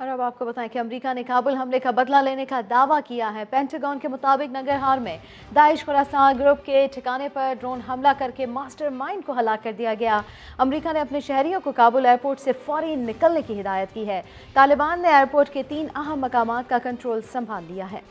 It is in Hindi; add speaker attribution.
Speaker 1: और अब आपको बताएं कि अमेरिका ने काबुल हमले का बदला लेने का दावा किया है पेंटागन के मुताबिक हार में दाइश खुरासान ग्रुप के ठिकाने पर ड्रोन हमला करके मास्टरमाइंड को हलाक कर दिया गया अमेरिका ने अपने शहरियों को काबुल एयरपोर्ट से फौरी निकलने की हिदायत की है तालिबान ने एयरपोर्ट के तीन अहम मकाम का कंट्रोल संभाल लिया है